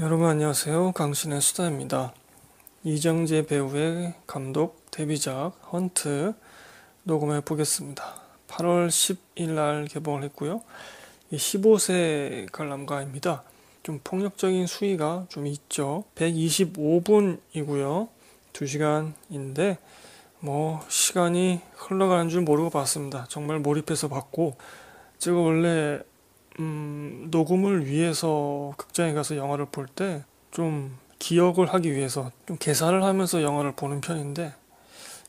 여러분 안녕하세요. 강신의 수다입니다. 이정재 배우의 감독 데뷔작 헌트 녹음해 보겠습니다. 8월 10일 날 개봉을 했고요. 15세 관람가입니다. 좀 폭력적인 수위가 좀 있죠. 125분이고요. 2시간인데 뭐 시간이 흘러가는 줄 모르고 봤습니다. 정말 몰입해서 봤고 제가 원래 음, 녹음을 위해서 극장에 가서 영화를 볼 때 좀 기억을 하기 위해서 좀 계산을 하면서 영화를 보는 편인데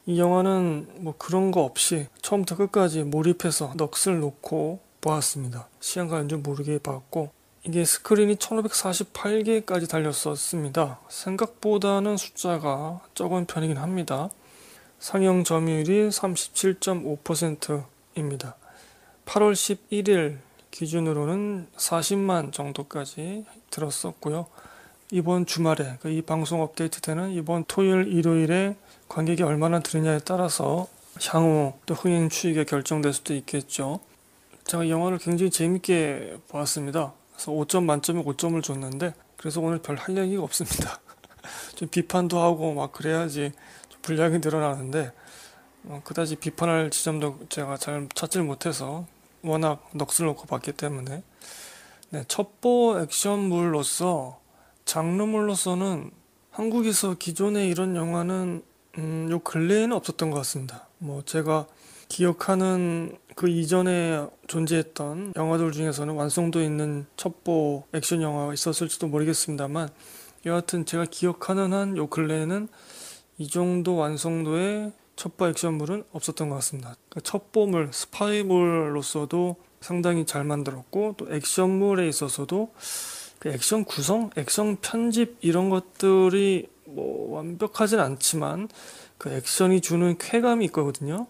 이 영화는 뭐 그런 거 없이 처음부터 끝까지 몰입해서 넋을 놓고 보았습니다. 시간 가는 줄 모르게 봤고 이게 스크린이 1548개까지 달렸었습니다. 생각보다는 숫자가 적은 편이긴 합니다. 상영 점유율이 37.5%입니다. 8월 11일 기준으로는 40만 정도까지 들었었고요. 이번 주말에 그 이 방송 업데이트 되는 이번 토요일 일요일에 관객이 얼마나 들으냐에 따라서 향후 또 흥행 추이가 결정될 수도 있겠죠. 제가 영화를 굉장히 재밌게 보았습니다. 그래서 5점 만점에 5점을 줬는데 그래서 오늘 별 할 얘기가 없습니다. 좀 비판도 하고 막 그래야지 분량이 늘어나는데 어, 그다지 비판할 지점도 제가 잘 찾질 못해서 워낙 넋을 놓고 봤기 때문에 네, 첩보 액션물로서 장르물로서는 한국에서 기존에 이런 영화는 음, 요 근래에는 없었던 것 같습니다. 뭐 제가 기억하는 그 이전에 존재했던 영화들 중에서는 완성도 있는 첩보 액션 영화가 있었을지도 모르겠습니다만 여하튼 제가 기억하는 한 요 근래에는 이 정도 완성도의 첩보 액션물은 없었던 것 같습니다. 그러니까 첩보물, 스파이물로서도 상당히 잘 만들었고 또 액션물에 있어서도 그 액션 구성, 액션 편집 이런 것들이 뭐 완벽하진 않지만 그 액션이 주는 쾌감이 있거든요.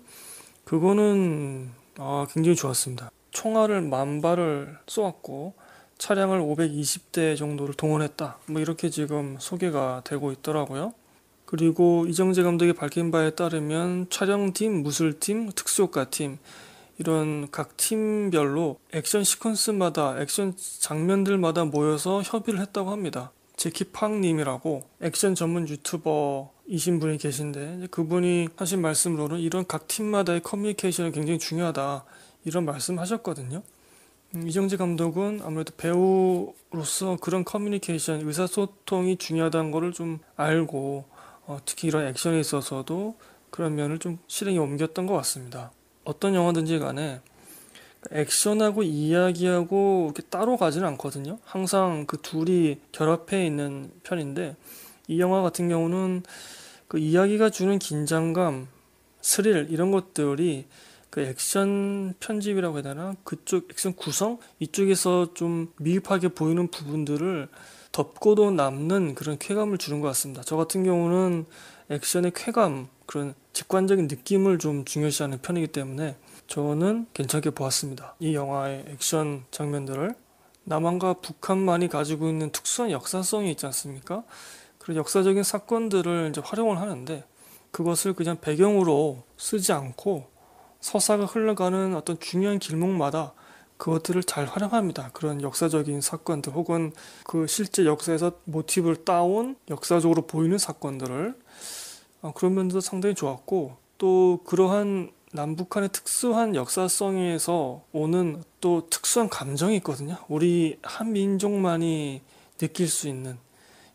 그거는 아, 굉장히 좋았습니다. 총알을 만 발을 쏘았고 차량을 520대 정도를 동원했다. 뭐 이렇게 지금 소개가 되고 있더라고요. 그리고 이정재 감독이 밝힌 바에 따르면 촬영팀, 무술팀, 특수효과팀 이런 각 팀별로 액션 시퀀스마다 액션 장면들마다 모여서 협의를 했다고 합니다. 제키팡님이라고 액션 전문 유튜버이신 분이 계신데 그분이 하신 말씀으로는 이런 각 팀마다의 커뮤니케이션이 굉장히 중요하다 이런 말씀하셨거든요. 음, 이정재 감독은 아무래도 배우로서 그런 커뮤니케이션, 의사소통이 중요하다는 것을 좀 알고 어, 특히 이런 액션에 있어서도 그런 면을 좀 실행에 옮겼던 것 같습니다. 어떤 영화든지 간에 액션하고 이야기하고 이렇게 따로 가지는 않거든요. 항상 그 둘이 결합해 있는 편인데 이 영화 같은 경우는 그 이야기가 주는 긴장감, 스릴 이런 것들이 그 액션 편집이라고 해야 되나 그쪽 액션 구성 이쪽에서 좀 미흡하게 보이는 부분들을 덮고도 남는 그런 쾌감을 주는 것 같습니다. 저 같은 경우는 액션의 쾌감, 그런 직관적인 느낌을 좀 중요시하는 편이기 때문에 저는 괜찮게 보았습니다. 이 영화의 액션 장면들을 남한과 북한만이 가지고 있는 특수한 역사성이 있지 않습니까? 그런 역사적인 사건들을 이제 활용을 하는데 그것을 그냥 배경으로 쓰지 않고 서사가 흘러가는 어떤 중요한 길목마다 그것들을 잘 활용합니다. 그런 역사적인 사건들 혹은 그 실제 역사에서 모티브를 따온 역사적으로 보이는 사건들을 어, 그런 면도 상당히 좋았고 또 그러한 남북한의 특수한 역사성에서 오는 또 특수한 감정이 있거든요. 우리 한 민족만이 느낄 수 있는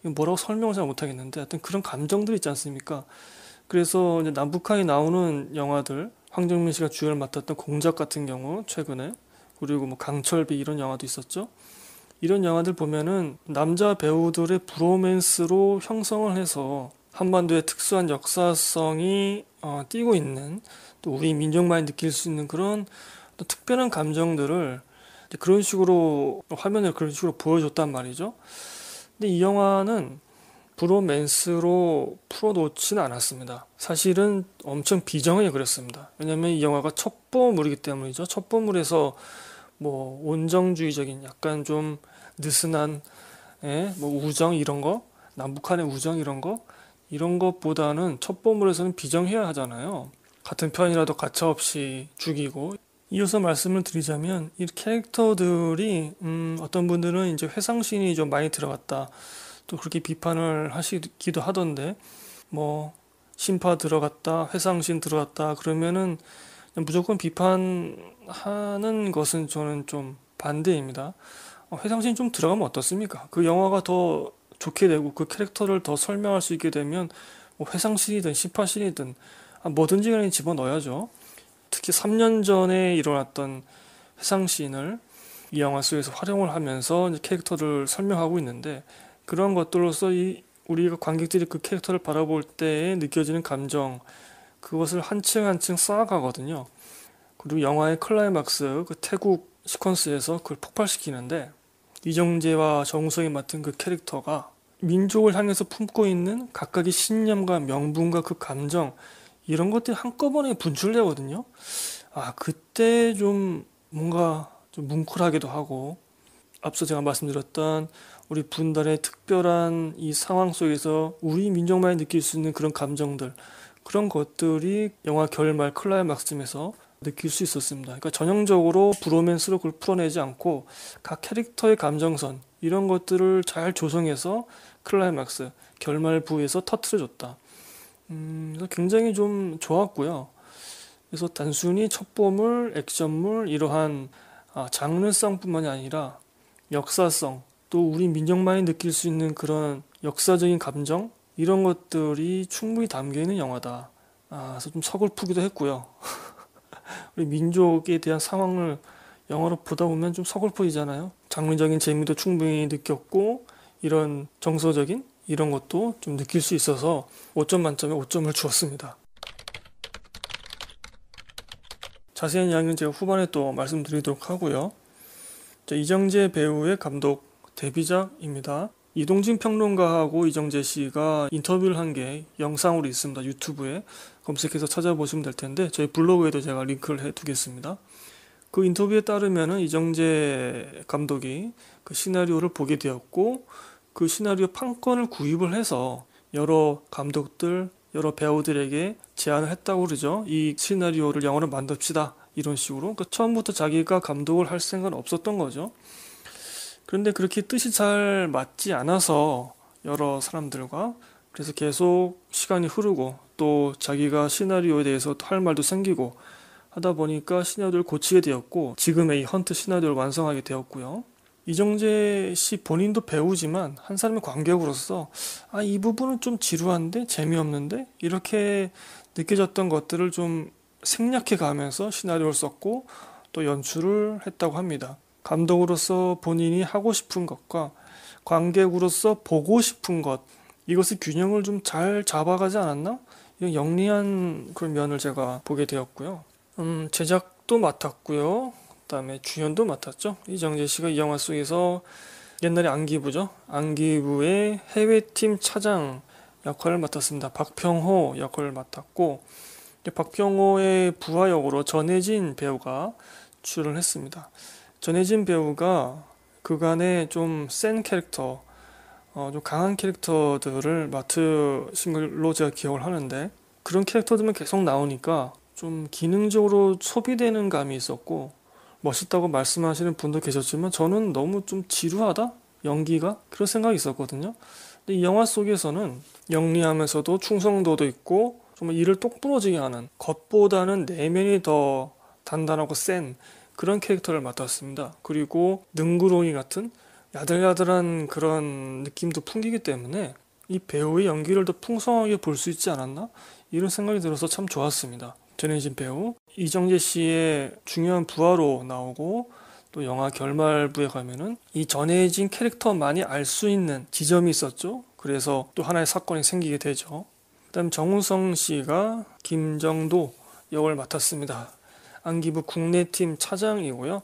뭐라고 설명을 잘 못하겠는데 하여튼 그런 감정들이 있지 않습니까? 그래서 남북한이 나오는 영화들 황정민 씨가 주연을 맡았던 공작 같은 경우 최근에 그리고 뭐 강철비 이런 영화도 있었죠. 이런 영화들 보면은 남자 배우들의 브로맨스로 형성을 해서 한반도의 특수한 역사성이 어, 띄고 있는 또 우리 민족만이 느낄 수 있는 그런 특별한 감정들을 그런 식으로 화면을 그런 식으로 보여줬단 말이죠. 근데 이 영화는 브로맨스로 풀어놓지는 않았습니다. 사실은 엄청 비정하게 그렸습니다. 왜냐면이 영화가 첩보물이기 때문이죠. 첩보물에서 뭐 온정주의적인 약간 좀 느슨한 예, 뭐 우정 이런 거 남북한의 우정 이런 거 이런 것보다는 첩보물에서는 비정해야 하잖아요. 같은 편이라도 가차없이 죽이고 이어서 말씀을 드리자면 이 캐릭터들이 음, 어떤 분들은 이제 회상신이 좀 많이 들어갔다. 또 그렇게 비판을 하시기도 하던데 뭐 심파 들어갔다 회상신 들어갔다 그러면은 무조건 비판하는 것은 저는 좀 반대입니다. 어, 회상신 좀 들어가면 어떻습니까? 그 영화가 더 좋게 되고 그 캐릭터를 더 설명할 수 있게 되면 뭐 회상신이든 심파신이든 아, 뭐든지 그냥 집어넣어야죠. 특히 3년 전에 일어났던 회상신을 이 영화 속에서 활용을 하면서 캐릭터를 설명하고 있는데 그런 것들로서 이 우리가 관객들이 그 캐릭터를 바라볼 때에 느껴지는 감정 그것을 한층 한층 쌓아가거든요. 그리고 영화의 클라이막스 그 태국 시퀀스에서 그걸 폭발시키는데 이정재와 정우성이 맡은 그 캐릭터가 민족을 향해서 품고 있는 각각의 신념과 명분과 그 감정 이런 것들이 한꺼번에 분출되거든요. 아 그때 좀 뭔가 좀 뭉클하기도 하고 앞서 제가 말씀드렸던 우리 분단의 특별한 이 상황 속에서 우리 민족만이 느낄 수 있는 그런 감정들 그런 것들이 영화 결말 클라이막스에서 느낄 수 있었습니다. 그러니까 전형적으로 브로맨스로 그걸 풀어내지 않고 각 캐릭터의 감정선 이런 것들을 잘 조성해서 클라이막스 결말 부에서 터트려줬다. 음, 그래서 굉장히 좀 좋았고요. 그래서 단순히 첩보물, 액션물 이러한 아, 장르성뿐만이 아니라 역사성, 또 우리 민족만이 느낄 수 있는 그런 역사적인 감정 이런 것들이 충분히 담겨 있는 영화다. 아, 그래서 좀 서글프기도 했고요. 우리 민족에 대한 상황을 영화로 보다 보면 좀 서글퍼지잖아요. 장르적인 재미도 충분히 느꼈고 이런 정서적인 이런 것도 좀 느낄 수 있어서 5점 만점에 5점을 주었습니다. 자세한 이야기는 제가 후반에 또 말씀드리도록 하고요. 이정재 배우의 감독 데뷔작입니다. 이동진 평론가하고 이정재 씨가 인터뷰를 한 게 영상으로 있습니다. 유튜브에 검색해서 찾아보시면 될 텐데 저희 블로그에도 제가 링크를 해두겠습니다. 그 인터뷰에 따르면 이정재 감독이 그 시나리오를 보게 되었고 그 시나리오 판권을 구입을 해서 여러 감독들, 여러 배우들에게 제안을 했다고 그러죠. 이 시나리오를 영어로 만듭시다. 이런 식으로 그러니까 처음부터 자기가 감독을 할 생각은 없었던 거죠. 그런데 그렇게 뜻이 잘 맞지 않아서 여러 사람들과 그래서 계속 시간이 흐르고 또 자기가 시나리오에 대해서 할 말도 생기고 하다 보니까 시나리오를 고치게 되었고 지금의 이 헌트 시나리오를 완성하게 되었고요. 이정재 씨 본인도 배우지만 한 사람의 관객으로서 아 이 부분은 좀 지루한데 재미없는데 이렇게 느껴졌던 것들을 좀 생략해 가면서 시나리오를 썼고 또 연출을 했다고 합니다. 감독으로서 본인이 하고 싶은 것과 관객으로서 보고 싶은 것 이것의 균형을 좀 잘 잡아가지 않았나? 이런 영리한 그런 면을 제가 보게 되었고요. 음, 제작도 맡았고요. 그다음에 주연도 맡았죠. 이정재 씨가 이 영화 속에서 옛날에 안기부죠. 안기부의 해외팀 차장 역할을 맡았습니다. 박평호 역할을 맡았고 박병호의 부하역으로 전혜진 배우가 출연 했습니다. 전혜진 배우가 그간의 좀 센 캐릭터, 어, 좀 강한 캐릭터들을 맡으신 걸로 제가 기억을 하는데 그런 캐릭터들만 계속 나오니까 좀 기능적으로 소비되는 감이 있었고 멋있다고 말씀하시는 분도 계셨지만 저는 너무 좀 지루하다? 연기가? 그런 생각이 있었거든요. 근데 이 영화 속에서는 영리하면서도 충성도도 있고 정말 뭐 이를 똑 부러지게 하는 겉보다는 내면이 더 단단하고 센 그런 캐릭터를 맡았습니다. 그리고 능구렁이 같은 야들야들한 그런 느낌도 풍기기 때문에 이 배우의 연기를 더 풍성하게 볼 수 있지 않았나 이런 생각이 들어서 참 좋았습니다. 전혜진 배우 이정재 씨의 중요한 부하로 나오고 또 영화 결말부에 가면은 이 전혜진 캐릭터만이 알 수 있는 지점이 있었죠. 그래서 또 하나의 사건이 생기게 되죠. 다음 정우성 씨가 김정도 역을 맡았습니다. 안기부 국내팀 차장이고요.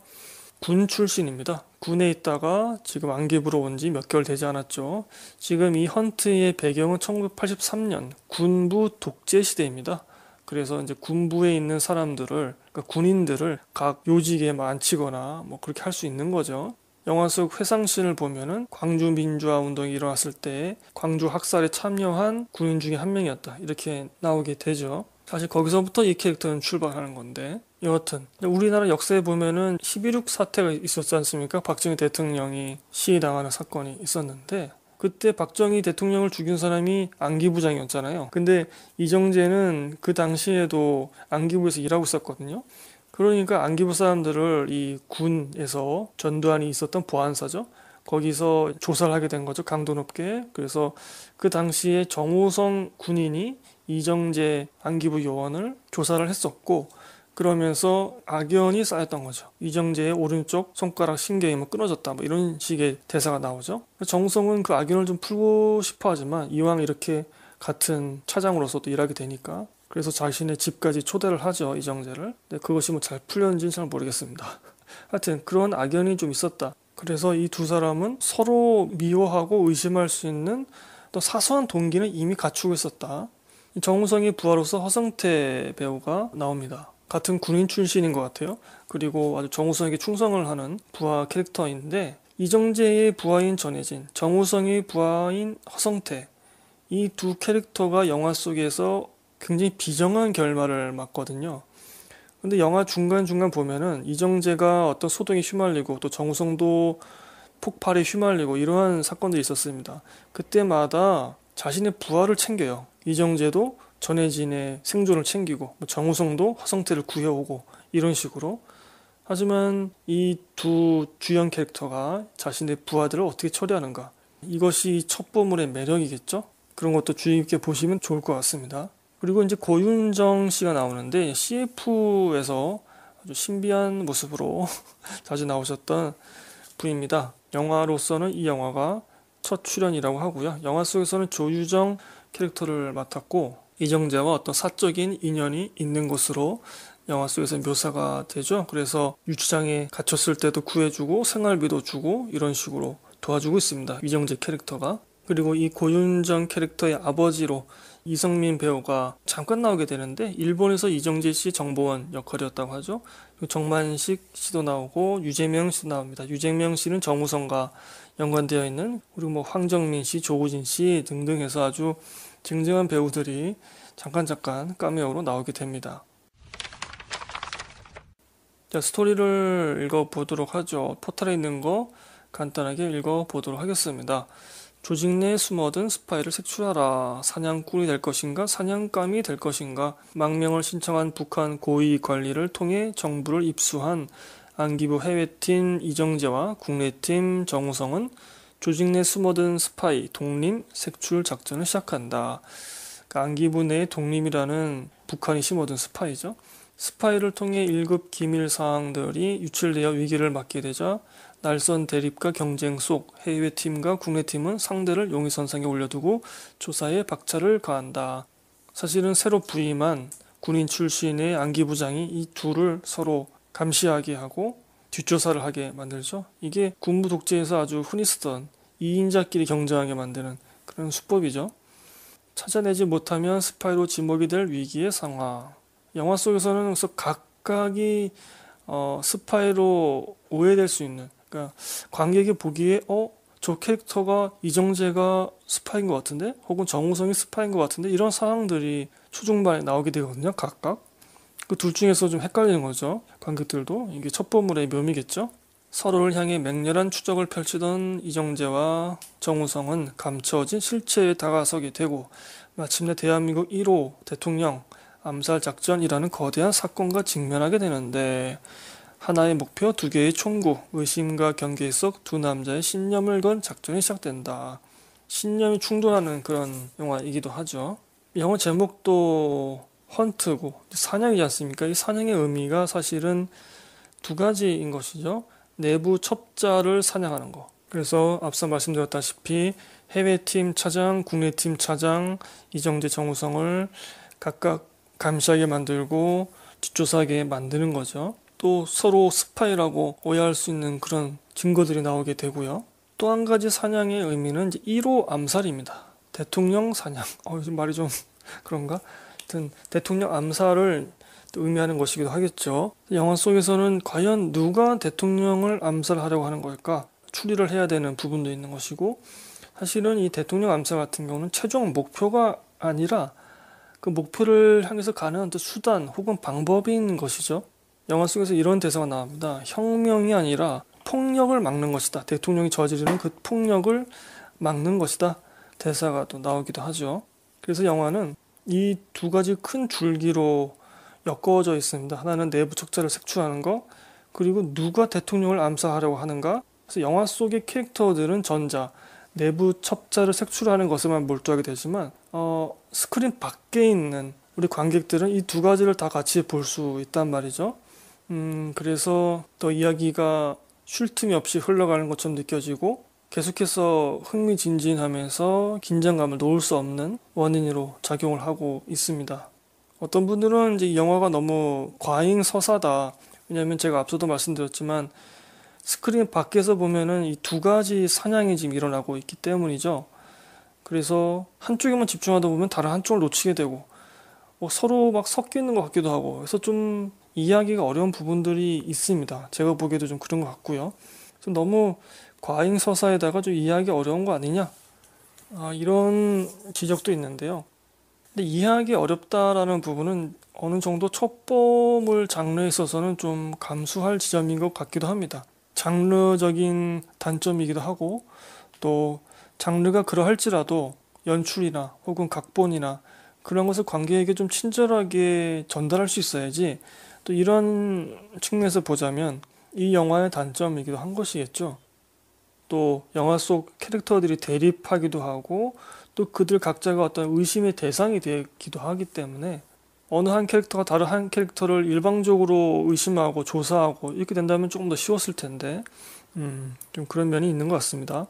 군 출신입니다. 군에 있다가 지금 안기부로 온 지 몇 개월 되지 않았죠. 지금 이 헌트의 배경은 1983년 군부 독재 시대입니다. 그래서 이제 군부에 있는 사람들을 그러니까 군인들을 각 요직에 만치거나 뭐 그렇게 할 수 있는 거죠. 영화 속 회상신을 보면은 광주 민주화 운동이 일어났을 때 광주 학살에 참여한 군인 중에 한 명이었다. 이렇게 나오게 되죠. 사실 거기서부터 이 캐릭터는 출발하는 건데 여하튼 우리나라 역사에 보면은 11.6 사태가 있었지 않습니까? 박정희 대통령이 시위당하는 사건이 있었는데 그때 박정희 대통령을 죽인 사람이 안기부장이었잖아요. 근데 이정재는 그 당시에도 안기부에서 일하고 있었거든요. 그러니까 안기부 사람들을 이 군에서 전두환이 있었던 보안사죠. 거기서 조사를 하게 된 거죠. 강도 높게. 그래서 그 당시에 정호성 군인이 이정재 안기부 요원을 조사를 했었고 그러면서 악연이 쌓였던 거죠. 이정재의 오른쪽 손가락 신경이 뭐 끊어졌다. 뭐 이런 식의 대사가 나오죠. 정성은 그 악연을 좀 풀고 싶어 하지만 이왕 이렇게 같은 차장으로서 도 일하게 되니까 그래서 자신의 집까지 초대를 하죠 이정재를. 근데 그것이 뭐 잘 풀렸는지는 잘 모르겠습니다. 하여튼 그런 악연이 좀 있었다. 그래서 이 두 사람은 서로 미워하고 의심할 수 있는 또 사소한 동기는 이미 갖추고 있었다. 정우성이 부하로서 허성태 배우가 나옵니다. 같은 군인 출신인 것 같아요. 그리고 아주 정우성에게 충성을 하는 부하 캐릭터인데 이정재의 부하인 전혜진, 정우성의 부하인 허성태 이 두 캐릭터가 영화 속에서 굉장히 비정한 결말을 맞거든요. 근데 영화 중간중간 보면은 이정재가 어떤 소동이 휘말리고 또 정우성도 폭발에 휘말리고 이러한 사건들이 있었습니다. 그때마다 자신의 부하를 챙겨요. 이정재도 전혜진의 생존을 챙기고 뭐 정우성도 화성태를 구해오고 이런 식으로 하지만 이 두 주연 캐릭터가 자신의 부하들을 어떻게 처리하는가 이것이 첫 보물의 매력이겠죠? 그런 것도 주의 깊게 보시면 좋을 것 같습니다. 그리고 이제 고윤정 씨가 나오는데 CF에서 아주 신비한 모습으로 자주 나오셨던 분입니다. 영화로서는 이 영화가 첫 출연이라고 하고요. 영화 속에서는 조유정 캐릭터를 맡았고 이정재와 어떤 사적인 인연이 있는 것으로 영화 속에서 묘사가 되죠. 그래서 유치장에 갇혔을 때도 구해주고 생활비도 주고 이런 식으로 도와주고 있습니다. 이정재 캐릭터가 그리고 이 고윤정 캐릭터의 아버지로 이승민 배우가 잠깐 나오게 되는데 일본에서 이정재 씨 정보원 역할이었다고 하죠. 정만식 씨도 나오고 유재명 씨도 나옵니다. 유재명 씨는 정우성과 연관되어 있는 그리고 뭐 황정민 씨, 조우진 씨 등등 해서 아주 쟁쟁한 배우들이 잠깐 잠깐 까메오로 나오게 됩니다. 자, 스토리를 읽어보도록 하죠. 포털에 있는 거 간단하게 읽어보도록 하겠습니다. 조직 내에 숨어든 스파이를 색출하라. 사냥꾼이 될 것인가, 사냥감이 될 것인가. 망명을 신청한 북한 고위 관리를 통해 정부를 입수한 안기부 해외팀 이정재와 국내팀 정우성은 조직 내 숨어든 스파이 독립 색출 작전을 시작한다. 그러니까 안기부 내 독립이라는 북한이 심어둔 스파이죠. 스파이를 통해 1급 기밀 사항들이 유출되어 위기를 맞게 되자 날선 대립과 경쟁 속 해외 팀과 국내 팀은 상대를 용의선상에 올려두고 조사에 박차를 가한다. 사실은 새로 부임한 군인 출신의 안기 부장이 이 둘을 서로 감시하게 하고 뒷조사를 하게 만들죠. 이게 군부 독재에서 아주 흔히 쓰던 2인자끼리 경쟁하게 만드는 그런 수법이죠. 찾아내지 못하면 스파이로 지목이 될 위기의 상황. 영화 속에서는 각각이 어, 스파이로 오해될 수 있는 그러니까 관객이 보기에 어? 저 캐릭터가 이정재가 스파인 것 같은데? 혹은 정우성이 스파인 것 같은데? 이런 상황들이 초중반에 나오게 되거든요, 각각. 그 둘 중에서 좀 헷갈리는 거죠, 관객들도. 이게 첩보물의 묘미겠죠? 서로를 향해 맹렬한 추적을 펼치던 이정재와 정우성은 감춰진 실체에 다가서게 되고, 마침내 대한민국 1호 대통령 암살작전이라는 거대한 사건과 직면하게 되는데, 하나의 목표, 두 개의 총구, 의심과 경계 속 두 남자의 신념을 건 작전이 시작된다. 신념이 충돌하는 그런 영화이기도 하죠. 영화 제목도 헌트고 사냥이지 않습니까? 이 사냥의 의미가 사실은 두 가지인 것이죠. 내부 첩자를 사냥하는 거. 그래서 앞서 말씀드렸다시피 해외팀 차장, 국내팀 차장, 이정재, 정우성을 각각 감시하게 만들고 뒷조사하게 만드는 거죠. 또 서로 스파이라고 오해할 수 있는 그런 증거들이 나오게 되고요. 또 한 가지 사냥의 의미는 이제 1호 암살입니다. 대통령 사냥. 어, 말이 좀 그런가? 하여튼 대통령 암살을 의미하는 것이기도 하겠죠. 영화 속에서는 과연 누가 대통령을 암살하려고 하는 걸까? 추리를 해야 되는 부분도 있는 것이고 사실은 이 대통령 암살 같은 경우는 최종 목표가 아니라 그 목표를 향해서 가는 수단 혹은 방법인 것이죠. 영화 속에서 이런 대사가 나옵니다. 혁명이 아니라 폭력을 막는 것이다. 대통령이 저지르는 그 폭력을 막는 것이다. 대사가 또 나오기도 하죠. 그래서 영화는 이 두 가지 큰 줄기로 엮어져 있습니다. 하나는 내부 척자를 색출하는 것, 그리고 누가 대통령을 암살하려고 하는가. 그래서 영화 속의 캐릭터들은 전자, 내부 첩자를 색출하는 것에만 몰두하게 되지만, 어, 스크린 밖에 있는 우리 관객들은 이 두 가지를 다 같이 볼 수 있단 말이죠. 음, 그래서 더 이야기가 쉴 틈이 없이 흘러가는 것처럼 느껴지고 계속해서 흥미진진하면서 긴장감을 놓을 수 없는 원인으로 작용을 하고 있습니다. 어떤 분들은 이제 영화가 너무 과잉 서사다. 왜냐하면 제가 앞서도 말씀드렸지만 스크린 밖에서 보면은 이 두 가지 사냥이 지금 일어나고 있기 때문이죠. 그래서 한쪽에만 집중하다 보면 다른 한쪽을 놓치게 되고 뭐 서로 막 섞여 있는 것 같기도 하고 그래서 좀 이해하기가 어려운 부분들이 있습니다. 제가 보기에도 좀 그런 것 같고요. 좀 너무 과잉 서사에다가 좀 이해하기 어려운 거 아니냐? 아, 이런 지적도 있는데요. 근데 이해하기 어렵다라는 부분은 어느 정도 첩보물 장르에 있어서는 좀 감수할 지점인 것 같기도 합니다. 장르적인 단점이기도 하고 또 장르가 그러할지라도 연출이나 혹은 각본이나 그런 것을 관객에게 좀 친절하게 전달할 수 있어야지 또 이런 측면에서 보자면 이 영화의 단점이기도 한 것이겠죠. 또 영화 속 캐릭터들이 대립하기도 하고 또 그들 각자가 어떤 의심의 대상이 되기도 하기 때문에 어느 한 캐릭터가 다른 한 캐릭터를 일방적으로 의심하고 조사하고 이렇게 된다면 조금 더 쉬웠을 텐데 음, 좀 그런 면이 있는 것 같습니다.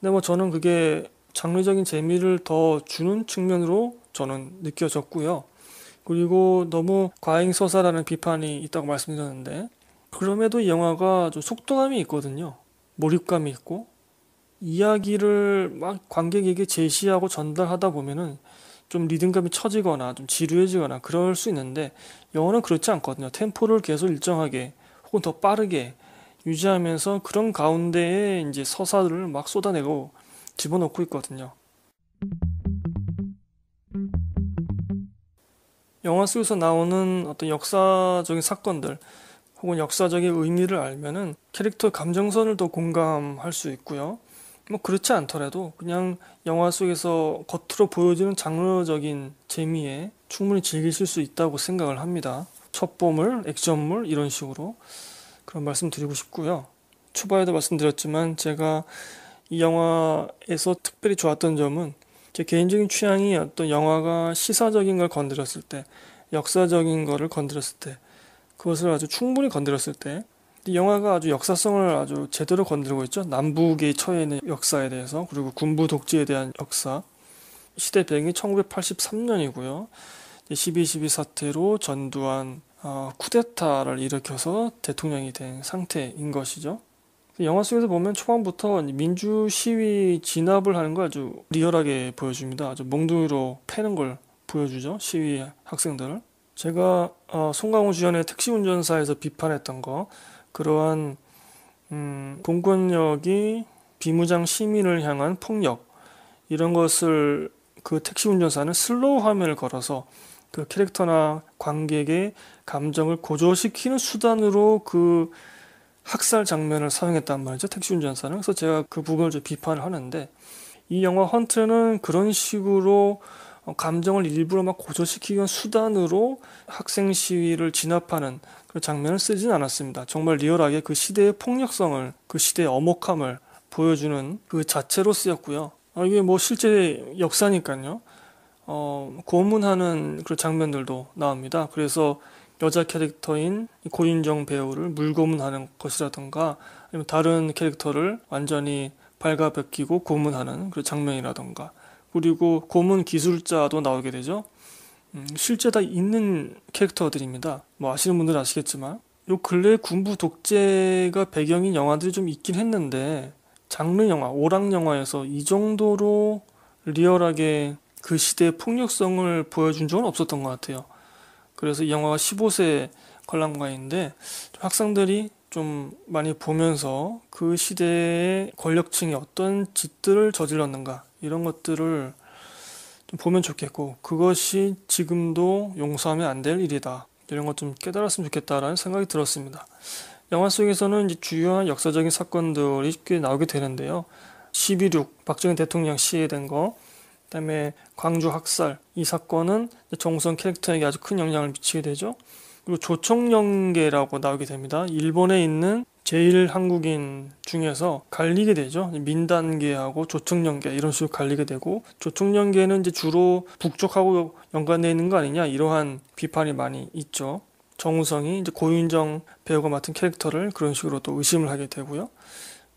근데 뭐 저는 그게 장르적인 재미를 더 주는 측면으로 저는 느껴졌고요. 그리고 너무 과잉서사라는 비판이 있다고 말씀드렸는데 그럼에도 이 영화가 좀 속도감이 있거든요. 몰입감이 있고 이야기를 막 관객에게 제시하고 전달하다 보면은 좀 리듬감이 처지거나 좀 지루해지거나 그럴 수 있는데 영화는 그렇지 않거든요. 템포를 계속 일정하게 혹은 더 빠르게 유지하면서 그런 가운데에 이제 서사들을 막 쏟아내고 집어넣고 있거든요. 영화 속에서 나오는 어떤 역사적인 사건들 혹은 역사적인 의미를 알면은 캐릭터 감정선을 더 공감할 수 있고요. 뭐 그렇지 않더라도 그냥 영화 속에서 겉으로 보여지는 장르적인 재미에 충분히 즐기실 수 있다고 생각을 합니다. 첩보물, 액션물 이런 식으로 그런 말씀 드리고 싶고요. 초반에도 말씀드렸지만 제가 이 영화에서 특별히 좋았던 점은 제 개인적인 취향이 어떤 영화가 시사적인 걸 건드렸을 때, 역사적인 거를 건드렸을 때, 그것을 아주 충분히 건드렸을 때, 이 영화가 아주 역사성을 아주 제대로 건드리고 있죠. 남북이 처해 있는 역사에 대해서, 그리고 군부 독재에 대한 역사. 시대 배경이 1983년이고요. 12.12 사태로 전두환 어, 쿠데타를 일으켜서 대통령이 된 상태인 것이죠. 영화 속에서 보면 초반부터 민주 시위 진압을 하는 걸 아주 리얼하게 보여줍니다. 아주 몽둥이로 패는 걸 보여주죠. 시위 학생들을. 제가 어, 송강호 주연의 택시 운전사에서 비판했던 거 그러한 음, 공권력이 비무장 시민을 향한 폭력 이런 것을 그 택시 운전사는 슬로우 화면을 걸어서 그 캐릭터나 관객의 감정을 고조시키는 수단으로 그 학살 장면을 사용했단 말이죠. 택시 운전사는. 그래서 제가 그 부분을 좀 비판을 하는데 이 영화 헌트는 그런 식으로 어, 감정을 일부러 막 고조시키기 위한 수단으로 학생 시위를 진압하는 그 장면을 쓰진 않았습니다. 정말 리얼하게 그 시대의 폭력성을, 그 시대의 어혹함을 보여주는 그 자체로 쓰였고요. 아, 이게 뭐 실제 역사니까요. 어, 고문하는 그 장면들도 나옵니다. 그래서 여자 캐릭터인 고윤정 배우를 물고문하는 것이라던가 아니면 다른 캐릭터를 완전히 발가벗기고 고문하는 그런 장면이라던가 그리고 고문 기술자도 나오게 되죠. 음, 실제 다 있는 캐릭터들입니다. 뭐 아시는 분들은 아시겠지만 요 근래 군부 독재가 배경인 영화들이 좀 있긴 했는데 장르 영화, 오락 영화에서 이 정도로 리얼하게 그 시대의 폭력성을 보여준 적은 없었던 것 같아요. 그래서 이 영화가 15세 관람가인데 학생들이 좀 많이 보면서 그 시대의 권력층이 어떤 짓들을 저질렀는가 이런 것들을 좀 보면 좋겠고 그것이 지금도 용서하면 안 될 일이다 이런 것 좀 깨달았으면 좋겠다라는 생각이 들었습니다. 영화 속에서는 주요한 역사적인 사건들이 꽤 나오게 되는데요. 12.6 박정희 대통령 시해된 거 그다음에 광주 학살 이 사건은 정우성 캐릭터에게 아주 큰 영향을 미치게 되죠. 그리고 조청령계라고 나오게 됩니다. 일본에 있는 제일 한국인 중에서 갈리게 되죠. 민단계하고 조청령계 이런 식으로 갈리게 되고 조청령계는 이제 주로 북쪽하고 연관되어 있는 거 아니냐 이러한 비판이 많이 있죠. 정우성이 이제 고윤정 배우가 맡은 캐릭터를 그런 식으로 또 의심을 하게 되고요.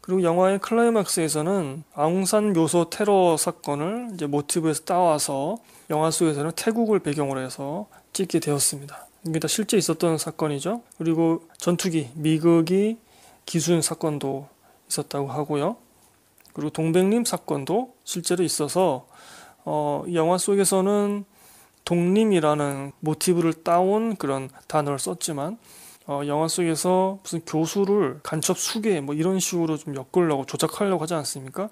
그리고 영화의 클라이맥스에서는 아웅산 묘소 테러 사건을 이제 모티브에서 따와서 영화 속에서는 태국을 배경으로 해서 찍게 되었습니다. 이게 다 실제 있었던 사건이죠. 그리고 전투기 미극이 기순 사건도 있었다고 하고요. 그리고 동백림 사건도 실제로 있어서 어, 영화 속에서는 독림이라는 모티브를 따온 그런 단어를 썼지만 어, 영화 속에서 무슨 교수를 간첩 수계 뭐 이런 식으로 좀 엮으려고 조작하려고 하지 않습니까?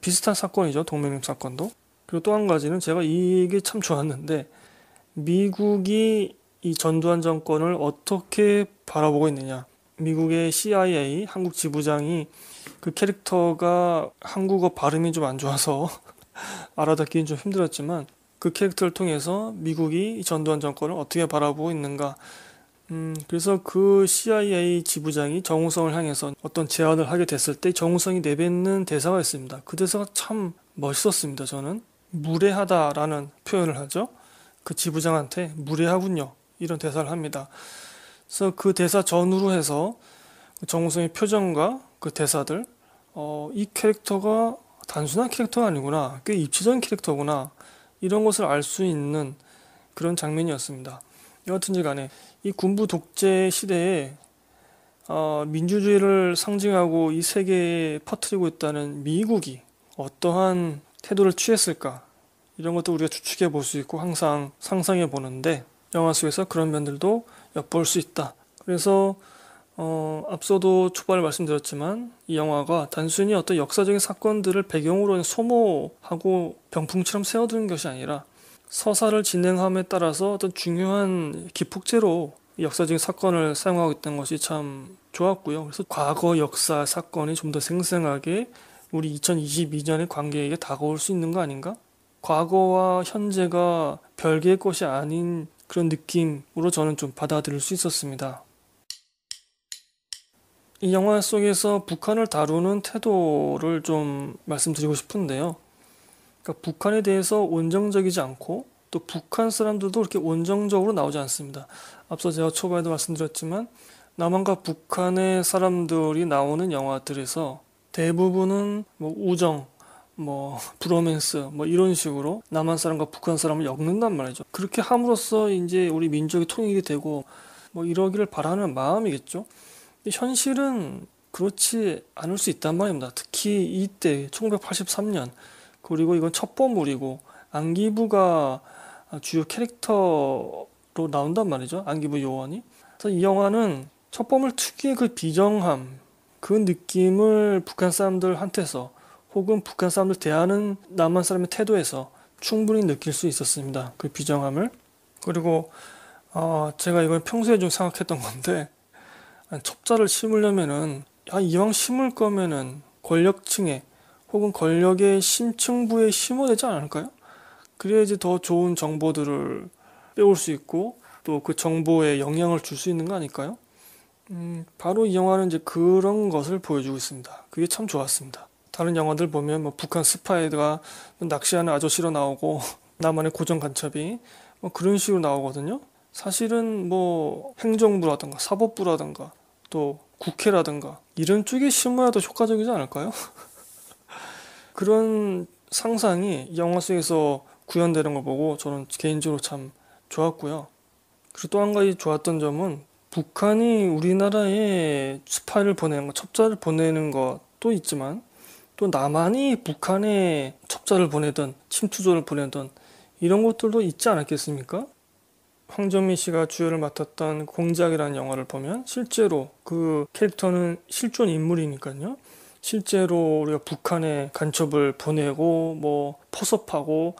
비슷한 사건이죠. 동맹립 사건도. 그리고 또 한 가지는 제가 이게 참 좋았는데 미국이 이 전두환 정권을 어떻게 바라보고 있느냐. 미국의 CIA 한국 지부장이 그 캐릭터가 한국어 발음이 좀 안 좋아서 알아듣기는 좀 힘들었지만 그 캐릭터를 통해서 미국이 전두환 정권을 어떻게 바라보고 있는가 음, 그래서 그 CIA 지부장이 정우성을 향해서 어떤 제안을 하게 됐을 때 정우성이 내뱉는 대사가 있습니다. 그 대사가 참 멋있었습니다. 저는 무례하다라는 표현을 하죠. 그 지부장한테 무례하군요. 이런 대사를 합니다. 그래서 그 대사 전후로 해서 정우성의 표정과 그 대사들, 어, 이 캐릭터가 단순한 캐릭터가 아니구나. 꽤 입체적인 캐릭터구나. 이런 것을 알 수 있는 그런 장면이었습니다. 여하튼지 간에 이 군부 독재 시대에 어, 민주주의를 상징하고 이 세계에 퍼뜨리고 있다는 미국이 어떠한 태도를 취했을까 이런 것도 우리가 추측해 볼 수 있고 항상 상상해 보는데 영화 속에서 그런 면들도 엿볼 수 있다. 그래서 어, 앞서도 초반에 말씀드렸지만 이 영화가 단순히 어떤 역사적인 사건들을 배경으로 소모하고 병풍처럼 세워두는 것이 아니라 서사를 진행함에 따라서 어떤 중요한 기폭제로 역사적인 사건을 사용하고 있던 것이 참 좋았고요. 그래서 과거 역사 사건이 좀 더 생생하게 우리 2022년의 관계에 게 다가올 수 있는 거 아닌가? 과거와 현재가 별개의 것이 아닌 그런 느낌으로 저는 좀 받아들일 수 있었습니다. 이 영화 속에서 북한을 다루는 태도를 좀 말씀드리고 싶은데요. 그러니까 북한에 대해서 온정적이지 않고 또 북한 사람들도 그렇게 온정적으로 나오지 않습니다. 앞서 제가 초반에도 말씀드렸지만 남한과 북한의 사람들이 나오는 영화들에서 대부분은 뭐 우정, 뭐 브로맨스 뭐 이런 식으로 남한 사람과 북한 사람을 엮는단 말이죠. 그렇게 함으로써 이제 우리 민족이 통일이 되고 뭐 이러기를 바라는 마음이겠죠. 현실은 그렇지 않을 수 있단 말입니다. 특히 이때 1983년 그리고 이건 첩보물이고 안기부가 주요 캐릭터로 나온단 말이죠. 안기부 요원이. 그래서 이 영화는 첩보물 특유의 그 비정함, 그 느낌을 북한 사람들한테서 혹은 북한 사람들 대하는 남한 사람의 태도에서 충분히 느낄 수 있었습니다. 그 비정함을. 그리고 어 제가 이걸 평소에 좀 생각했던 건데 첩자를 심으려면은 아 이왕 심을 거면은 권력층에 혹은 권력의 심층부에 심어내지 않을까요? 그래야지 더 좋은 정보들을 빼올 수 있고 또 그 정보에 영향을 줄 수 있는 거 아닐까요? 음, 바로 이 영화는 이제 그런 것을 보여주고 있습니다. 그게 참 좋았습니다. 다른 영화들 보면 뭐 북한 스파이가 낚시하는 아저씨로 나오고 나만의 고정간첩이 뭐 그런 식으로 나오거든요. 사실은 뭐 행정부라든가 사법부라든가 또 국회라든가 이런 쪽에 심어야 더 효과적이지 않을까요? 그런 상상이 영화 속에서 구현되는 걸 보고 저는 개인적으로 참 좋았고요. 그리고 또 한 가지 좋았던 점은 북한이 우리나라에 스파이를 보내는 것, 첩자를 보내는 것도 있지만 또 남한이 북한에 첩자를 보내던 침투조를 보내던 이런 것들도 있지 않았겠습니까? 황정민 씨가 주연을 맡았던 공작이라는 영화를 보면 실제로 그 캐릭터는 실존 인물이니까요. 실제로 우리가 북한에 간첩을 보내고 뭐 포섭하고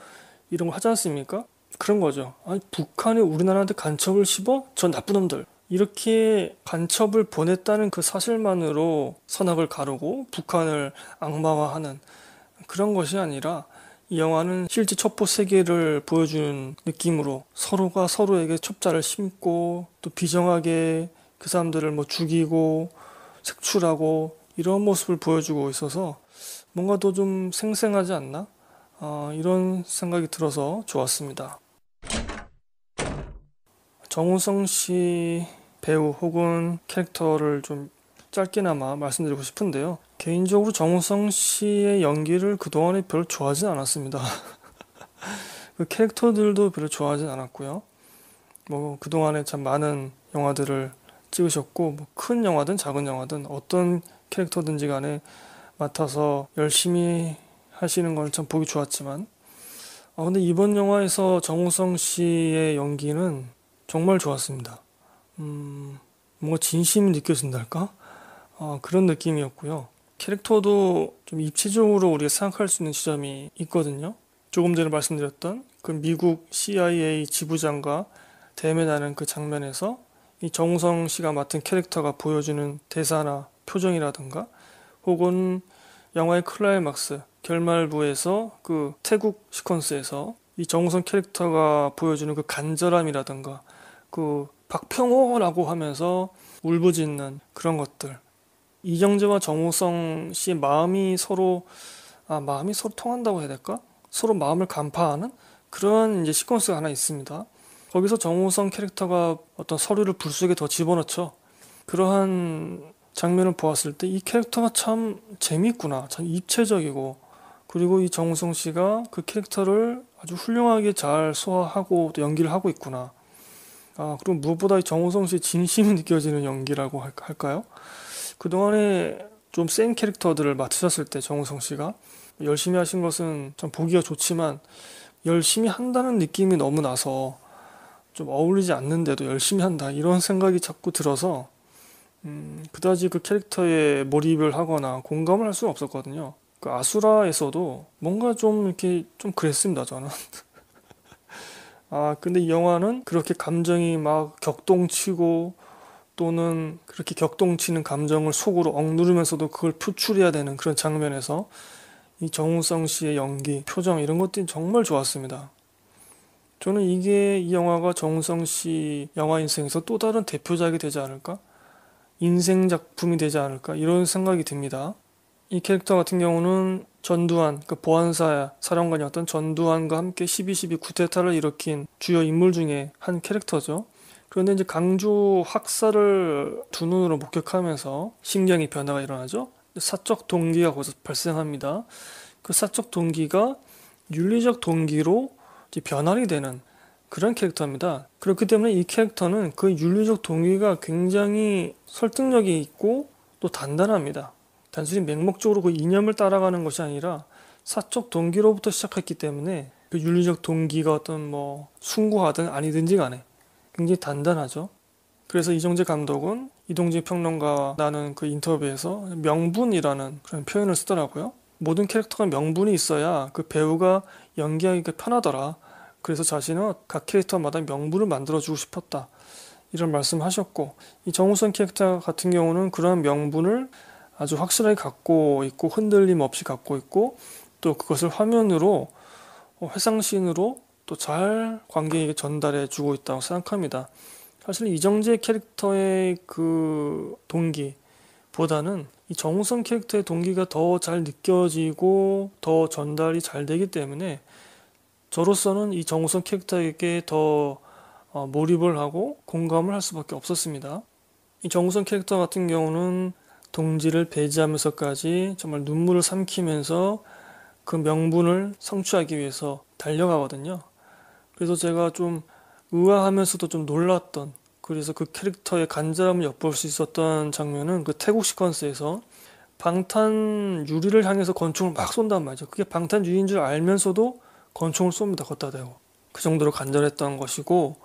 이런 거 하지 않습니까? 그런 거죠. 아니 북한이 우리나라한테 간첩을 씹어? 전 나쁜 놈들. 이렇게 간첩을 보냈다는 그 사실만으로 선악을 가르고 북한을 악마화하는 그런 것이 아니라 이 영화는 실제 첩보 세계를 보여주 느낌으로 서로가 서로에게 첩자를 심고 또 비정하게 그 사람들을 뭐 죽이고 색출하고 이런 모습을 보여주고 있어서 뭔가 더 좀 생생하지 않나? 어, 이런 생각이 들어서 좋았습니다. 정우성 씨 배우 혹은 캐릭터를 좀 짧게나마 말씀드리고 싶은데요. 개인적으로 정우성 씨의 연기를 그동안에 별로 좋아하진 않았습니다. 그 캐릭터들도 별로 좋아하진 않았고요. 뭐 그동안에 참 많은 영화들을 찍으셨고 뭐큰 영화든 작은 영화든 어떤 캐릭터든지 간에 맡아서 열심히 하시는 걸 참 보기 좋았지만 아 근데 이번 영화에서 정우성 씨의 연기는 정말 좋았습니다. 음, 뭔가 진심이 느껴진달까? 아, 그런 느낌이었고요. 캐릭터도 좀 입체적으로 우리가 생각할 수 있는 지점이 있거든요. 조금 전에 말씀드렸던 그 미국 CIA 지부장과 대면하는 그 장면에서 이 정우성 씨가 맡은 캐릭터가 보여주는 대사나 표정이라든가 혹은 영화의 클라이막스 결말부에서 그 태국 시퀀스에서 이 정우성 캐릭터가 보여주는 그간절함이라든가그 박평호라고 하면서 울부짖는 그런 것들 이경재와 정우성 씨의 마음이 서로 아 마음이 서로 통한다고 해야 될까 서로 마음을 간파하는 그런 이제 시퀀스가 하나 있습니다 거기서 정우성 캐릭터가 어떤 서류를 불쑥에더 집어넣죠 그러한 장면을 보았을 때 이 캐릭터가 참 재밌구나. 참 입체적이고 그리고 이 정우성 씨가 그 캐릭터를 아주 훌륭하게 잘 소화하고 또 연기를 하고 있구나. 아, 그리고 무엇보다 이 정우성 씨의 진심이 느껴지는 연기라고 할까요? 그동안에 좀 센 캐릭터들을 맡으셨을 때 정우성 씨가 열심히 하신 것은 참 보기가 좋지만 열심히 한다는 느낌이 너무 나서 좀 어울리지 않는데도 열심히 한다 이런 생각이 자꾸 들어서 음, 그다지 그 캐릭터에 몰입을 하거나 공감을 할 수는 없었거든요. 그 아수라에서도 뭔가 좀 이렇게 좀 그랬습니다, 저는. 아, 근데 이 영화는 그렇게 감정이 막 격동치고 또는 그렇게 격동치는 감정을 속으로 억누르면서도 그걸 표출해야 되는 그런 장면에서 이 정우성 씨의 연기, 표정 이런 것들이 정말 좋았습니다. 저는 이게 이 영화가 정우성 씨 영화 인생에서 또 다른 대표작이 되지 않을까? 인생 작품이 되지 않을까 이런 생각이 듭니다. 이 캐릭터 같은 경우는 전두환, 그 보안사 사령관이었던 전두환과 함께 12.12 쿠데타를 일으킨 주요 인물 중에 한 캐릭터죠. 그런데 이제 강조 학살을 두 눈으로 목격하면서 심경의 변화가 일어나죠. 사적 동기가 거기서 발생합니다. 그 사적 동기가 윤리적 동기로 변환이 되는 그런 캐릭터입니다. 그렇기 그 때문에 이 캐릭터는 그 윤리적 동기가 굉장히 설득력이 있고 또 단단합니다. 단순히 맹목적으로 그 이념을 따라가는 것이 아니라 사적 동기로부터 시작했기 때문에 그 윤리적 동기가 어떤 뭐 숭고하든 아니든지 간에 굉장히 단단하죠. 그래서 이정재 감독은 이동재 평론가와 나는그 인터뷰에서 명분이라는 그런 표현을 쓰더라고요. 모든 캐릭터가 명분이 있어야 그 배우가 연기하기가 편하더라. 그래서 자신은 각 캐릭터마다 명분을 만들어주고 싶었다. 이런 말씀하셨고 이 정우성 캐릭터 같은 경우는 그러한 명분을 아주 확실하게 갖고 있고 흔들림 없이 갖고 있고 또 그것을 화면으로 어, 회상신으로 또 잘 관객에게 전달해 주고 있다고 생각합니다. 사실 이정재 캐릭터의 그 동기보다는 이 정우성 캐릭터의 동기가 더 잘 느껴지고 더 전달이 잘 되기 때문에 저로서는 이 정우성 캐릭터에게 더 어, 몰입을 하고 공감을 할 수밖에 없었습니다. 이 정우성 캐릭터 같은 경우는 동지를 배제하면서까지 정말 눈물을 삼키면서 그 명분을 성취하기 위해서 달려가거든요. 그래서 제가 좀 의아하면서도 좀 놀랐던 그래서 그 캐릭터의 간절함을 엿볼 수 있었던 장면은 그 태국 시퀀스에서 방탄 유리를 향해서 건축을 막 쏜단 말이죠. 그게 방탄 유리인 줄 알면서도 권총을 쏩니다. 걷다 대고. 그 정도로 간절했던 것이고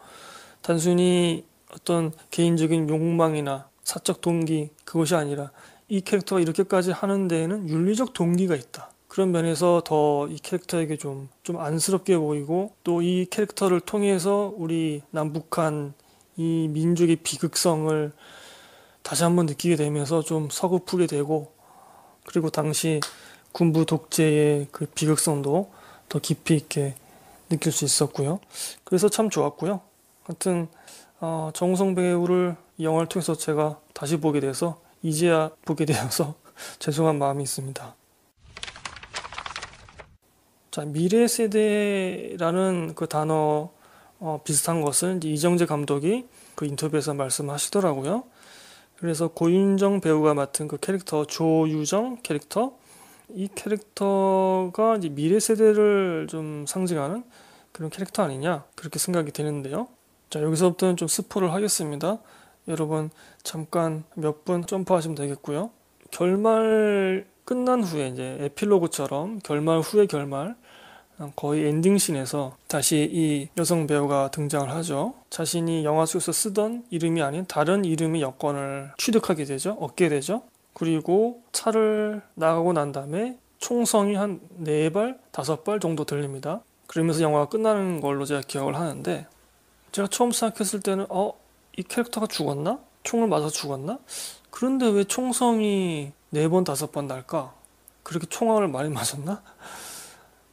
단순히 어떤 개인적인 욕망이나 사적 동기 그것이 아니라 이 캐릭터가 이렇게까지 하는 데에는 윤리적 동기가 있다. 그런 면에서 더 이 캐릭터에게 좀, 좀 안쓰럽게 보이고 또 이 캐릭터를 통해서 우리 남북한 이 민족의 비극성을 다시 한번 느끼게 되면서 좀 서글프게 되고 그리고 당시 군부 독재의 그 비극성도 더 깊이 있게 느낄 수 있었고요. 그래서 참 좋았고요. 하여튼 어, 정우성 배우를 이 영화를 통해서 제가 다시 보게 돼서 이제야 보게 되어서 죄송한 마음이 있습니다. 자 미래 세대라는 그 단어 어, 비슷한 것은 이정재 감독이 그 인터뷰에서 말씀하시더라고요. 그래서 고윤정 배우가 맡은 그 캐릭터 조유정 캐릭터 이 캐릭터가 이제 미래 세대를 좀 상징하는 그런 캐릭터 아니냐 그렇게 생각이 되는데요. 자 여기서부터는 좀 스포를 하겠습니다. 여러분 잠깐 몇 분 점프하시면 되겠고요. 결말 끝난 후에 이제 에필로그처럼 결말 후의 결말 어, 거의 엔딩신에서 다시 이 여성 배우가 등장을 하죠. 자신이 영화 속에서 쓰던 이름이 아닌 다른 이름의 여권을 취득하게 되죠. 얻게 되죠. 그리고 차를 나가고 난 다음에 총성이 한 4발, 5발 정도 들립니다. 그러면서 영화가 끝나는 걸로 제가 기억을 하는데 제가 처음 생각했을 때는 어? 이 캐릭터가 죽었나? 총을 맞아 죽었나? 그런데 왜 총성이 4번, 5번 날까? 그렇게 총알을 많이 맞았나?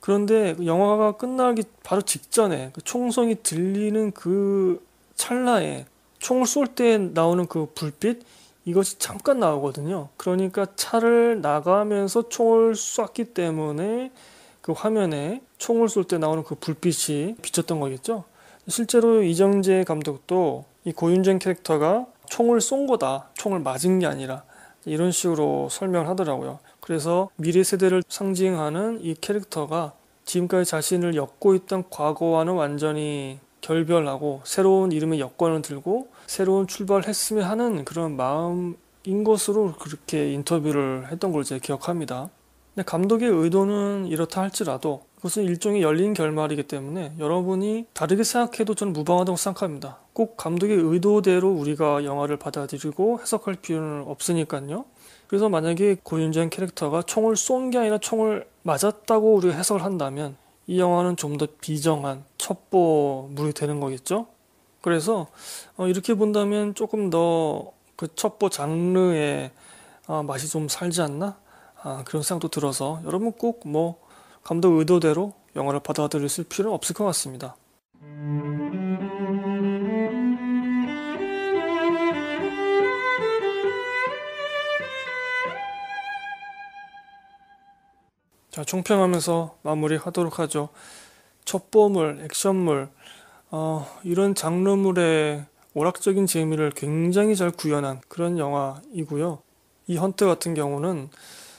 그런데 영화가 끝나기 바로 직전에 그 총성이 들리는 그 찰나에 총을 쏠 때 나오는 그 불빛 이것이 잠깐 나오거든요. 그러니까 차를 나가면서 총을 쐈기 때문에 그 화면에 총을 쏠 때 나오는 그 불빛이 비쳤던 거겠죠. 실제로 이정재 감독도 이 고윤정 캐릭터가 총을 쏜 거다. 총을 맞은 게 아니라 이런 식으로 설명을 하더라고요. 그래서 미래 세대를 상징하는 이 캐릭터가 지금까지 자신을 엮고 있던 과거와는 완전히 결별하고 새로운 이름의 여권을 들고 새로운 출발했으면 을 하는 그런 마음인 것으로 그렇게 인터뷰를 했던 걸제 기억합니다. 근데 감독의 의도는 이렇다 할지라도 그것은 일종의 열린 결말이기 때문에 여러분이 다르게 생각해도 저는 무방하다고 생각합니다. 꼭 감독의 의도대로 우리가 영화를 받아들이고 해석할 필요는 없으니까요. 그래서 만약에 고윤정 캐릭터가 총을 쏜 게 아니라 총을 맞았다고 우리가 해석을 한다면 이 영화는 좀 더 비정한 첩보물이 되는 거겠죠? 그래서 어, 이렇게 본다면 조금 더 그 첩보 장르의 어, 맛이 좀 살지 않나 아, 그런 생각도 들어서 여러분 꼭 뭐 감독 의도대로 영화를 받아들일 필요는 없을 것 같습니다. 자, 총평하면서 마무리하도록 하죠. 첩보물, 액션물, 어, 이런 장르물의 오락적인 재미를 굉장히 잘 구현한 그런 영화이고요. 이 헌트 같은 경우는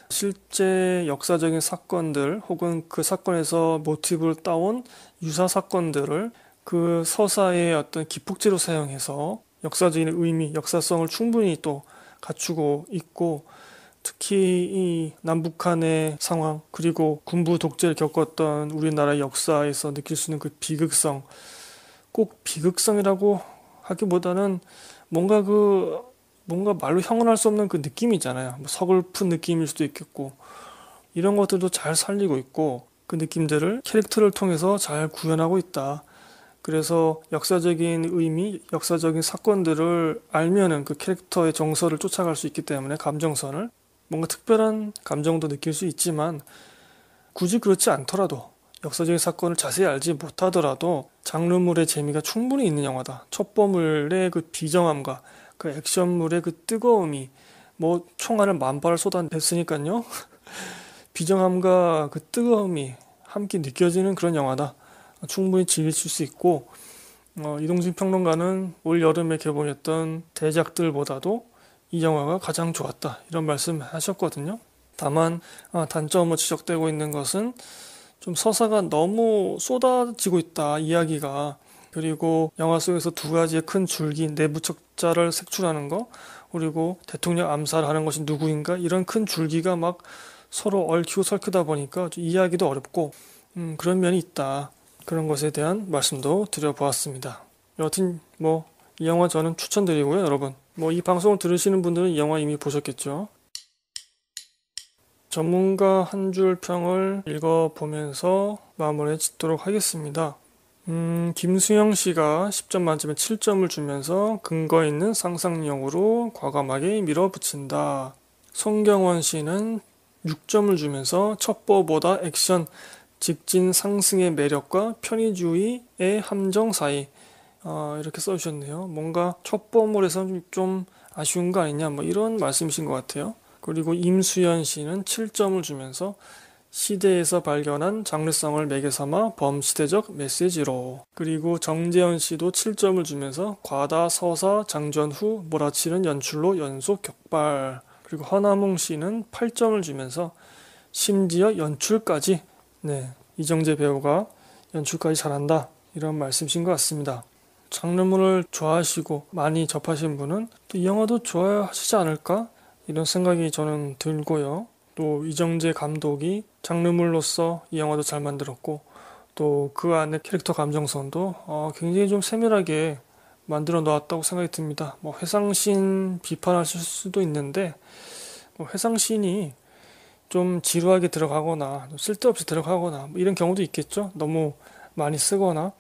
실제 역사적인 사건들 혹은 그 사건에서 모티브를 따온 유사 사건들을 그 서사의 어떤 기폭제로 사용해서 역사적인 의미, 역사성을 충분히 또 갖추고 있고 특히 이 남북한의 상황 그리고 군부 독재를 겪었던 우리나라 역사에서 느낄 수 있는 그 비극성 꼭 비극성이라고 하기보다는 뭔가 그 뭔가 말로 형언할 수 없는 그 느낌이 있잖아요. 뭐 서글픈 느낌일 수도 있겠고 이런 것들도 잘 살리고 있고 그 느낌들을 캐릭터를 통해서 잘 구현하고 있다. 그래서 역사적인 의미, 역사적인 사건들을 알면은 그 캐릭터의 정서를 쫓아갈 수 있기 때문에 감정선을 뭔가 특별한 감정도 느낄 수 있지만 굳이 그렇지 않더라도 역사적인 사건을 자세히 알지 못하더라도 장르물의 재미가 충분히 있는 영화다. 첩보물의 그 비정함과 그 액션물의 그 뜨거움이 뭐 총알을 만발을 쏟아냈으니까요. 비정함과 그 뜨거움이 함께 느껴지는 그런 영화다. 충분히 즐길 수 있고 어, 이동진 평론가는 올 여름에 개봉했던 대작들보다도 이 영화가 가장 좋았다 이런 말씀하셨거든요. 다만 아, 단점으로 지적되고 있는 것은 좀 서사가 너무 쏟아지고 있다, 이야기가. 그리고 영화 속에서 두 가지의 큰 줄기, 내부척자를 색출하는 거, 그리고 대통령 암살하는 것이 누구인가, 이런 큰 줄기가 막 서로 얽히고 설키다 보니까 이야기도 어렵고, 음, 그런 면이 있다. 그런 것에 대한 말씀도 드려보았습니다. 여튼, 하 뭐, 이 영화 저는 추천드리고요, 여러분. 뭐, 이 방송을 들으시는 분들은 이 영화 이미 보셨겠죠? 전문가 한 줄 평을 읽어보면서 마무리 짓도록 하겠습니다. 음, 김수영 씨가 10점 만점에 7점을 주면서 근거 있는 상상력으로 과감하게 밀어붙인다. 송경원 씨는 6점을 주면서 첩보보다 액션, 직진 상승의 매력과 편의주의의 함정 사이. 어, 이렇게 써주셨네요. 뭔가 첩보물에서 좀 아쉬운 거 아니냐, 뭐 이런 말씀이신 것 같아요. 그리고 임수연 씨는 7점을 주면서 시대에서 발견한 장르성을 매개삼아 범시대적 메시지로 그리고 정재현 씨도 7점을 주면서 과다 서사 장전 후 몰아치는 연출로 연속 격발 그리고 허나몽 씨는 8점을 주면서 심지어 연출까지 네 이정재 배우가 연출까지 잘한다 이런 말씀이신 것 같습니다. 장르물을 좋아하시고 많이 접하신 분은 또이 영화도 좋아하시지 않을까 이런 생각이 저는 들고요. 또 이정재 감독이 장르물로서 이 영화도 잘 만들었고 또 그 안에 캐릭터 감정선도 어, 굉장히 좀 세밀하게 만들어 놓았다고 생각이 듭니다. 뭐 회상신 비판하실 수도 있는데 뭐 회상신이 좀 지루하게 들어가거나 쓸데없이 들어가거나 뭐 이런 경우도 있겠죠. 너무 많이 쓰거나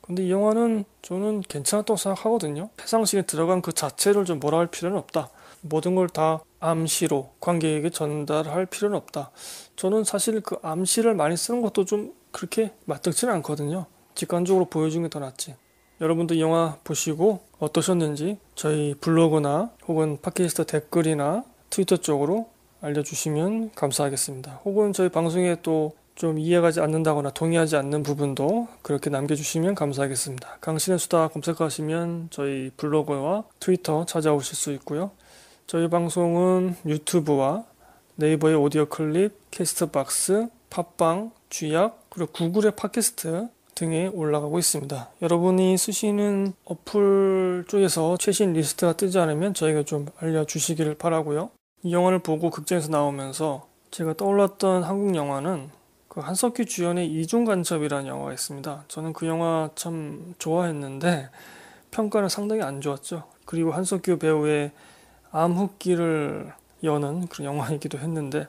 근데 이 영화는 저는 괜찮았다고 생각하거든요. 회상신에 들어간 그 자체를 좀 뭐라 할 필요는 없다. 모든 걸 다 암시로 관객에게 전달할 필요는 없다. 저는 사실 그 암시를 많이 쓰는 것도 좀 그렇게 맞뜩지는 않거든요. 직관적으로 보여주는 게 더 낫지. 여러분도 영화 보시고 어떠셨는지 저희 블로그나 혹은 팟캐스트 댓글이나 트위터 쪽으로 알려주시면 감사하겠습니다. 혹은 저희 방송에 또 좀 이해가지 않는다거나 동의하지 않는 부분도 그렇게 남겨주시면 감사하겠습니다. 강신의 수다 검색하시면 저희 블로그와 트위터 찾아오실 수 있고요. 저희 방송은 유튜브와 네이버의 오디오 클립, 캐스트박스, 팟빵, 쥐약, 그리고 구글의 팟캐스트 등에 올라가고 있습니다. 여러분이 쓰시는 어플 쪽에서 최신 리스트가 뜨지 않으면 저희가좀 알려주시기를 바라고요. 이 영화를 보고 극장에서 나오면서 제가 떠올랐던 한국 영화는 그 한석규 주연의 이중간첩이라는 영화가 있습니다. 저는 그 영화 참 좋아했는데 평가는 상당히 안 좋았죠. 그리고 한석규 배우의 암흑기를 여는 그런 영화이기도 했는데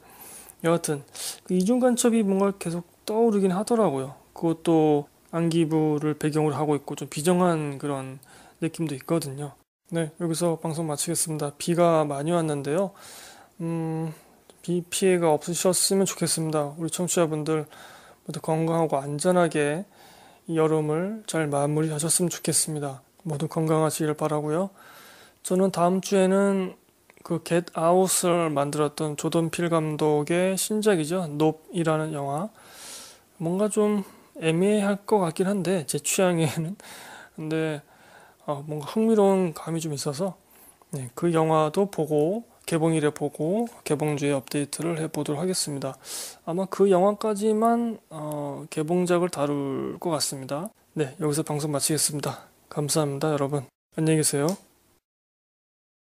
여하튼 그 이중간첩이 뭔가 계속 떠오르긴 하더라고요. 그것도 안기부를 배경으로 하고 있고 좀 비정한 그런 느낌도 있거든요. 네, 여기서 방송 마치겠습니다. 비가 많이 왔는데요. 음, 비 피해가 없으셨으면 좋겠습니다. 우리 청취자분들 모두 건강하고 안전하게 여름을 잘 마무리하셨으면 좋겠습니다. 모두 건강하시길 바라고요. 저는 다음 주에는 그겟 아웃을 만들었던 조던 필 감독의 신작이죠. 롭이라는 영화. 뭔가 좀 애매할 것 같긴 한데 제 취향에는 근데 어, 뭔가 흥미로운 감이 좀 있어서 네, 그 영화도 보고 개봉일에 보고 개봉주에 업데이트를 해보도록 하겠습니다. 아마 그 영화까지만 어, 개봉작을 다룰 것 같습니다. 네, 여기서 방송 마치겠습니다. 감사합니다, 여러분. 안녕히 계세요.